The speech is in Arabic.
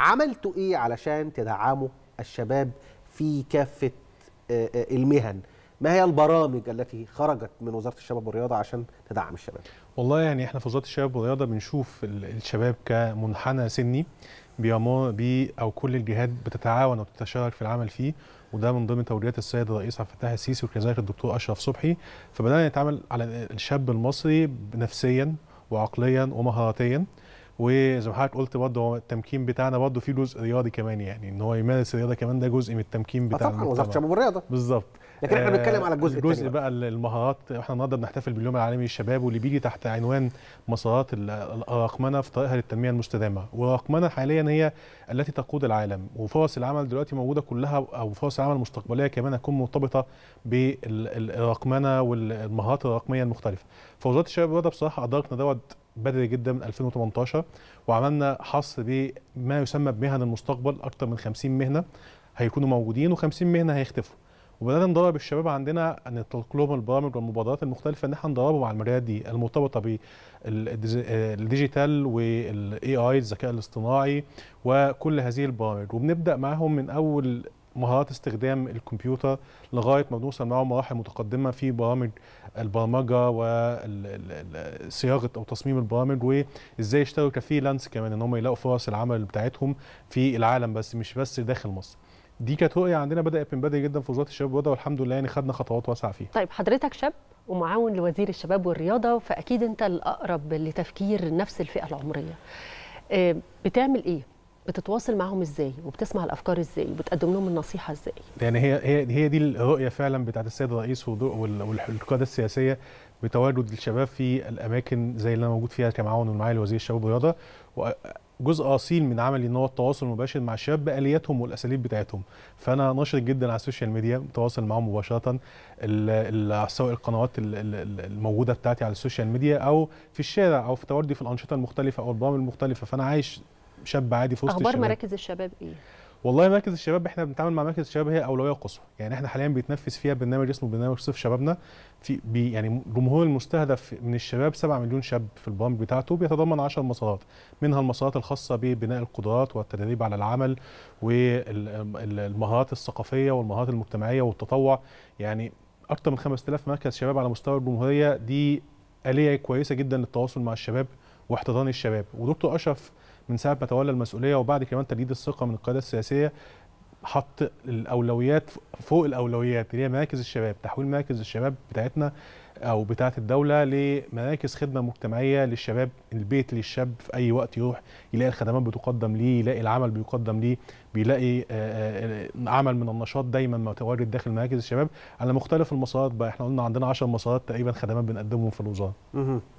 عملتوا ايه علشان تدعموا الشباب في كافه آه، آه، المهن ما هي البرامج التي خرجت من وزاره الشباب والرياضه عشان تدعم الشباب والله يعني احنا في وزاره الشباب والرياضه بنشوف الشباب كمنحنى سني بي او كل الجهات بتتعاون وتتشارك في العمل فيه وده من ضمن توجيهات السيد الرئيس عبد الفتاح السيسي وكذلك الدكتور اشرف صبحي فبدانا نتعامل على الشاب المصري نفسيا وعقليا ومهاراتيا وزي ما حضرتك قلت برضه التمكين بتاعنا برضه فيه جزء رياضي كمان يعني ان هو يمارس الرياضه كمان ده جزء من التمكين آه بتاعنا طبعا وزاره الشباب والرياضه بالظبط لكن احنا آه، بنتكلم على الجزء الجزء بقى, بقى المهارات احنا النهارده بنحتفل باليوم العالمي للشباب واللي بيجي تحت عنوان مسارات الرقمنه في طريقها للتنميه المستدامه والرقمنه حاليا هي التي تقود العالم وفرص العمل دلوقتي موجوده كلها او فرص العمل المستقبليه كمان هتكون مرتبطه بالرقمنه والمهارات الرقميه المختلفه فوزاره الشباب والرياضه بصراحه ادركنا دوت بدري جدا من 2018 وعملنا حصر بما يسمى بمهن المستقبل اكثر من 50 مهنه هيكونوا موجودين و50 مهنه هيختفوا وبدانا ندرب الشباب عندنا ان نطلق لهم البرامج والمبادرات المختلفه ان احنا ندربهم على المجالات دي المرتبطه بالديجيتال والاي اي الذكاء الاصطناعي وكل هذه البرامج وبنبدا معاهم من اول مهارات استخدام الكمبيوتر لغايه ما بنوصل معه مراحل متقدمه في برامج البرمجه وصياغه او تصميم البرامج وازاي يشتغلوا كفريلانس كمان ان هم يلاقوا فرص العمل بتاعتهم في العالم بس مش بس داخل مصر. دي كانت رؤيه عندنا بدات من بدري جدا في وزاره الشباب والرياضه والحمد لله يعني خدنا خطوات واسعه فيها. طيب حضرتك شاب ومعاون لوزير الشباب والرياضه فاكيد انت الاقرب لتفكير نفس الفئه العمريه. آه، بتعمل ايه بتتواصل معاهم ازاي وبتسمع الافكار ازاي وبتقدم لهم النصيحه ازاي يعني هي هي هي دي الرؤيه فعلا بتاعت السيد الرئيس والقياده السياسيه بتواجد الشباب في الاماكن زي اللي انا موجود فيها كمعاون ومعالي الوزير الشباب والرياضه وجزء اصيل من عملي ان هو التواصل المباشر مع الشباب بالياتهم والاساليب بتاعتهم فانا نشط جدا على السوشيال ميديا متواصل معاهم مباشره سواء القنوات الموجوده بتاعتي على السوشيال ميديا او في الشارع او في تواجدي في الانشطه المختلفه او البرامج المختلفه فانا عايش شاب عادي في وسط اخبار الشباب. مراكز الشباب ايه؟ والله مراكز الشباب احنا بنتعامل مع مراكز الشباب هي اولويه قصوى يعني احنا حاليا بيتنفذ فيها برنامج اسمه برنامج صيف شبابنا في بي يعني جمهور المستهدف من الشباب 7 مليون شاب في البرامج بتاعته بيتضمن 10 مسارات منها المسارات الخاصه ببناء القدرات والتدريب على العمل والمهارات الثقافيه والمهارات المجتمعيه والتطوع يعني اكثر من 5000 مركز شباب على مستوى الجمهوريه دي اليه كويسه جدا للتواصل مع الشباب واحتضان الشباب ودكتور اشرف من ساعه ما تولى المسؤوليه وبعد كمان تجديد الثقه من القياده السياسيه حط الاولويات فوق الاولويات اللي هي مراكز الشباب تحويل مراكز الشباب بتاعتنا او بتاعت الدوله لمراكز خدمه مجتمعيه للشباب البيت للشاب في اي وقت يروح يلاقي الخدمات بتقدم ليه يلاقي العمل بيقدم ليه بيلاقي آه، آه، عمل من النشاط دايما متواجد داخل مراكز الشباب على مختلف المسارات بقى احنا قلنا عندنا 10 مسارات تقريبا خدمات بنقدمهم في الوزاره